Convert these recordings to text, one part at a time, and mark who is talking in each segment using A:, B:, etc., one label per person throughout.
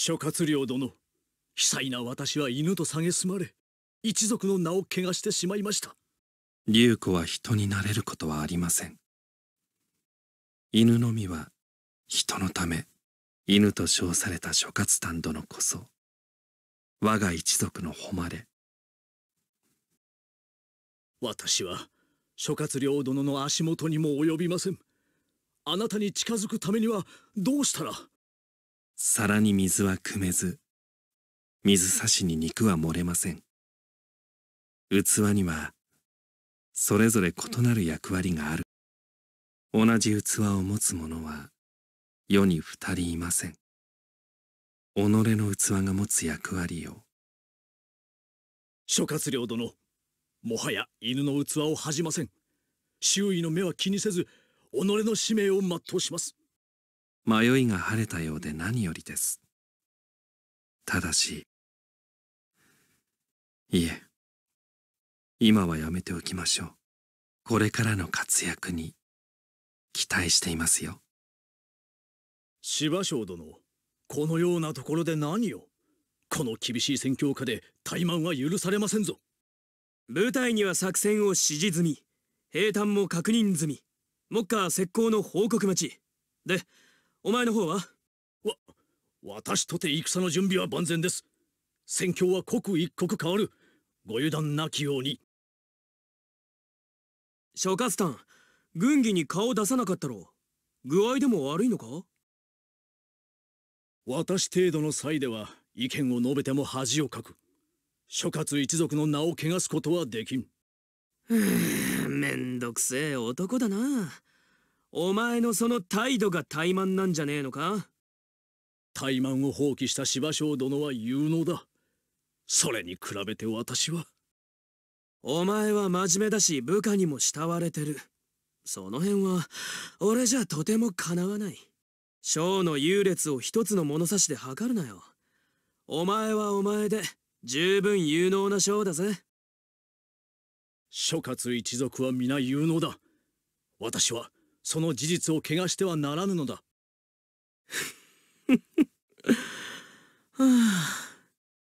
A: 諸葛亮殿被災な私は犬と蔑まれ一族の名を汚してしまいました
B: 龍子は人になれることはありません犬のみは人のため犬と称された諸葛丹殿こそ我が一族の誉れ
A: 私は諸葛亮殿の足元にも及びませんあなたに近づくためにはどうしたら
B: 皿に水は汲めず水差しに肉は漏れません器にはそれぞれ異なる役割がある同じ器を持つ者は世に二人いません己の器が持つ役割を
A: 諸葛亮殿もはや犬の器を恥じません周囲の目は気にせず己の使命を全うします
B: 迷いが晴れたようで何よりですただしいえ今はやめておきましょうこれからの活躍に
A: 期待していますよ芝生殿このようなところで何をこの厳しい戦況下で怠慢は許されま
B: せんぞ部隊には作戦を指示済み兵站も確認済み目下石膏の報告待ちでお前の方はわ
A: 私とて戦の準備は万全です戦況は刻一刻変わる
B: ご油断なきように諸葛丹軍議に顔出さなかったろう具合でも悪いのか
A: 私程度の際では意見を述べても恥をかく諸葛一族の名を汚すことはできん めんどくせえ男だなお前のその態度が怠慢なんじゃねえのか怠慢を放棄した芝生殿は有能だそれに比べて私
B: はお前は真面目だし部下にも慕われてるその辺は俺じゃとてもかなわない将の優劣を一つの物差しで測るなよお前はお前で十分有能な将
A: だぜ諸葛一族は皆有能だ私はその事実を汚してはならぬのだ
B: はあ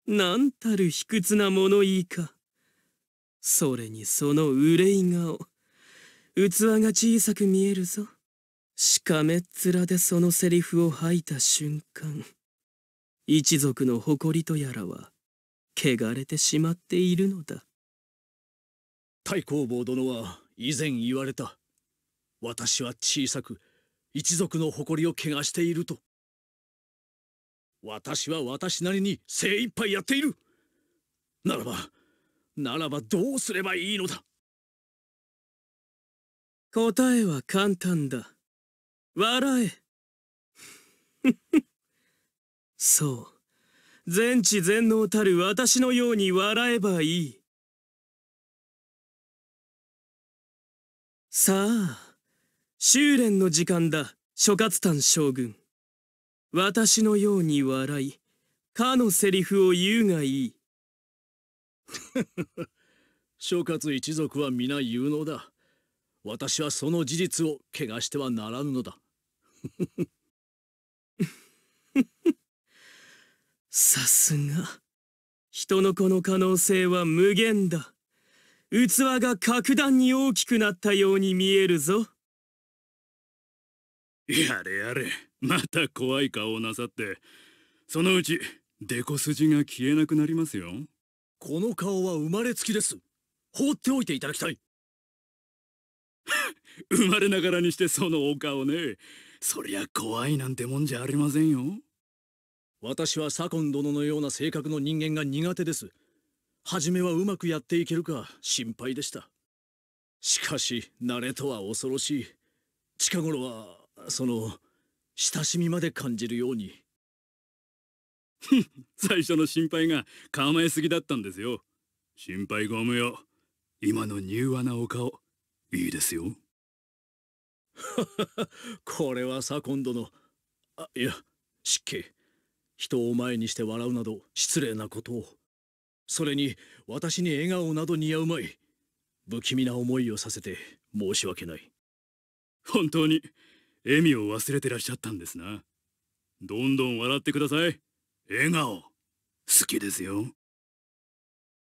B: なんたる卑屈な物言いかそれにその憂い顔器が小さく見えるぞしかめっ面でそのセリフを吐いた瞬間一族の誇りとやらは汚れてしまっているのだ太公望殿は以前言われた
A: 私は小さく一族の誇りを汚していると私は私なりに精一杯やっているならばならばどうすればいいのだ
B: 答えは簡単だ笑え そう全知全能たる私のように笑えばいいさあ修練の時間だ諸葛丹将軍私のように笑いかのセリフを言うがいい
A: 諸葛一族は皆有能だ私はその事実を怪我してはならぬのだ
B: さすが人の子の可能性は無限だ器が格段に大きくなったように見えるぞ
A: やれやれまた怖い顔をなさってそのうちデコ筋が消えなくなりますよこの顔は生まれつきです放っておいていただきたい 生まれながらにしてそのお顔ねそりゃ怖いなんてもんじゃありませんよ私は左近殿のような性格の人間が苦手です初めはうまくやっていけるか心配でしたしかし慣れとは恐ろしい近頃はその親しみまで感じるように 最初の心配が構えすぎだったんですよ心配ご無用今の柔和なお顔いいですよ これは左近殿あいや失敬人を前にして笑うなど失礼なことをそれに私に笑顔など似合うまい不気味な思いをさせて申し訳ない本当に笑みを忘れてらっしゃったんですなどんどん笑ってください笑顔好きですよ